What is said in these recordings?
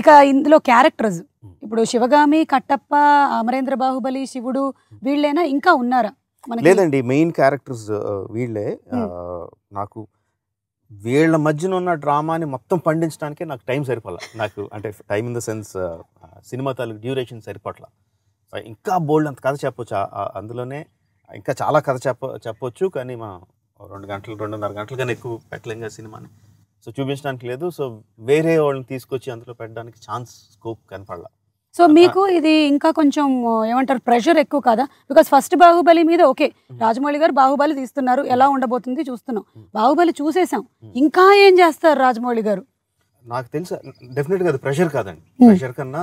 ఇక ఇందులో క్యారెక్టర్స్ ఇప్పుడు శివగామి కట్టప్ప అమరేంద్ర బాహుబలి శివుడు వీళ్ళేనా ఇంకా ఉన్నారా లేదండి మెయిన్ క్యారెక్టర్స్ వీళ్ళే నాకు వీళ్ళ మధ్యన ఉన్న డ్రామాని మొత్తం పండించడానికి నాకు టైం సరిపోలే నాకు అంటే టైం ఇన్ ద సెన్స్ సినిమా తాలూకు డ్యూరేషన్ సరిపట్ల ఇంకా బోల్డ్ అంత కథ చెప్పొచ్చు అందులోనే ఇంకా చాలా కథ చెప్ప చెప్పొచ్చు కానీ మా రెండు గంటలు రెండున్నర గంటలు కానీ ఎక్కువ పెట్టలేం కదా సినిమాని సో చూపించడానికి లేదు సో వేరే వాళ్ళని తీసుకొచ్చి అందులో పెట్టడానికి ఛాన్స్ స్కోప్ కనపడలా సో మీకు ఇది ఇంకా కొంచెం ఏమంటారు ప్రెషర్ ఎక్కువ కదా బికాస్ ఫస్ట్ బాహుబలి మీద ఓకే రాజమౌళి గారు బాహుబలి తీస్తున్నారు ఎలా ఉండబోతుంది చూస్తున్నాం బాహుబలి చూసేసాం ఇంకా ఏం చేస్తారు రాజమౌళి గారు నాకు తెలుసు డెఫినెట్ గా ప్రెషర్ కాదండి ప్రెషర్ కన్నా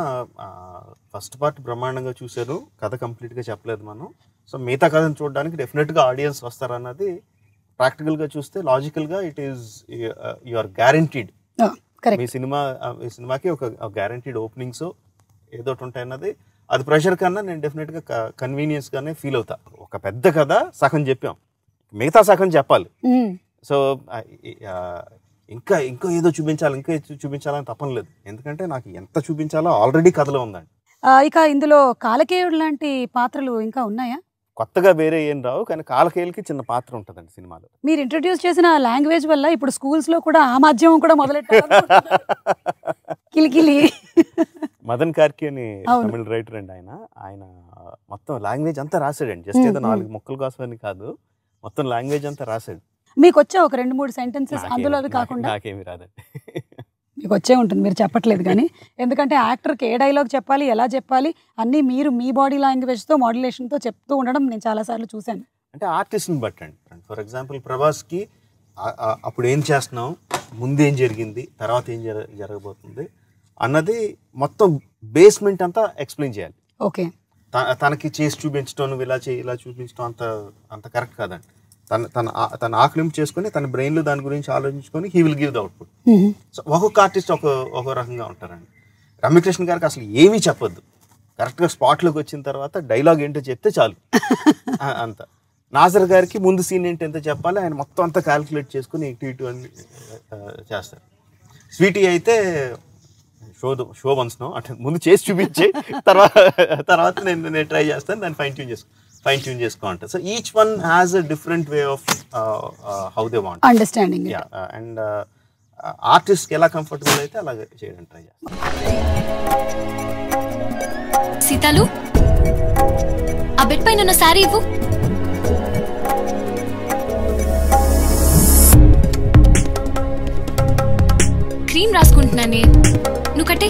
ఫస్ట్ పార్ట్ బ్రహ్మాండంగా చూశారు కథ కంప్లీట్ గా చెప్పలేదు మనం సో మిగతా కథను చూడడానికి డెఫినెట్గా ఆడియన్స్ వస్తారన్నది ప్రాక్టికల్గా చూస్తే లాజికల్గా it is you are guaranteed మీ సినిమా ఈ సినిమాకి ఒక గ్యారంటీడ్ ఓపెనింగ్స్ ఏదో ఉంటాయి అన్నది అది ప్రెషర్ కన్నా నేను డెఫినెట్గా కన్వీనియన్స్గానే ఫీల్ అవుతా ఒక పెద్ద కథ సగం చెప్పాం మిగతా సగం చెప్పాలి సో ఇంకా ఇంకా ఏదో చూపించాలి ఇంకా చూపించాలని తప్పని లేదు ఎందుకంటే నాకు ఎంత చూపించాలో ఆల్రెడీ కథలో ఉందండి ఇక ఇందులో కాలకేయుడు లాంటి పాత్రలు ఇంకా ఉన్నాయా కొత్తగా వేరే ఏం రావు కానీ కాలకేయులకి చిన్న పాత్ర ఉంటుందండి సినిమాలో మీరు ఇంట్రడ్యూస్ చేసిన లాంగ్వేజ్ వల్ల ఇప్పుడు స్కూల్స్ లో కూడా ఆ మాధ్యమం కూడా మొదలెట్టారు కిలికిలి మదన్ కార్కి అని తమిళ రైటర్ అండి ఆయన ఆయన మొత్తం లాంగ్వేజ్ అంతా రాశాడండి జస్ట్ ఏదో నాలుగు మొక్కలు కోసం అని కాదు మొత్తం లాంగ్వేజ్ అంతా రాశాడు మీకు వచ్చా ఒక రెండు మూడు సెంటెన్సెస్ అందులో అవి కాకుండా నాకేమి రాదండి మీకు వచ్చే ఉంటుంది మీరు చెప్పట్లేదు కానీ ఎందుకంటే యాక్టర్కి ఏ డైలాగ్ చెప్పాలి ఎలా చెప్పాలి అన్నీ మీరు మీ బాడీ లాంగ్వేజ్తో మాడ్యులేషన్తో చెప్తూ ఉండడం నేను చాలాసార్లు చూశాను అంటే ఆర్టిస్ట్ని బట్టండి ఫర్ ఎగ్జాంపుల్ ప్రభాస్కి అప్పుడు ఏం చేస్తున్నాం ముందు ఏం జరిగింది తర్వాత ఏం జర జరగబోతుంది అన్నది మొత్తం బేస్మెంట్ అంతా ఎక్స్ప్లెయిన్ చేయాలి ఓకే తనకి చేసి చూపించడం ఇలా చేయి ఇలా చూపించడం అంత అంత కరెక్ట్ కాదండి తన తన తన ఆకలింపు చేసుకుని తన బ్రెయిన్లో దాని గురించి ఆలోచించుకొని he will give the output so ఒక్కొక్క ఆర్టిస్ట్ ఒక ఒక రకంగా ఉంటారండి రమ్యకృష్ణ గారికి అసలు ఏమీ చెప్పొద్దు కరెక్ట్గా స్పాట్లోకి వచ్చిన తర్వాత డైలాగ్ ఏంటో చెప్తే చాలు అంత నాజర్ గారికి ముందు సీన్ ఏంటి ఎంత చెప్పాలి ఆయన మొత్తం అంతా క్యాల్కులేట్ చేసుకుని ఇటు ఇటు అని చేస్తారు స్వీటీ అయితే షో షో వన్స్నో అంటే ముందు చేసి చూపించి తర్వాత తర్వాత నేను నేను ట్రై చేస్తాను దాన్ని ఫైన్ ట్యూన్ చేసుకో ఫైన్ ట్యూన్ చేసుకోవాలంటే so each one has a different way of how they want understanding and artist ఎలా కంఫర్టబుల్ అయితే అలా చేయడం ట్రై చేస్తాను సీతాలు ఆ బెడ్ పైన ఉన్న సారీ ఇవ్వు క్రీమ్ రాసుకుంటున్నానే నువ్వు కట్టే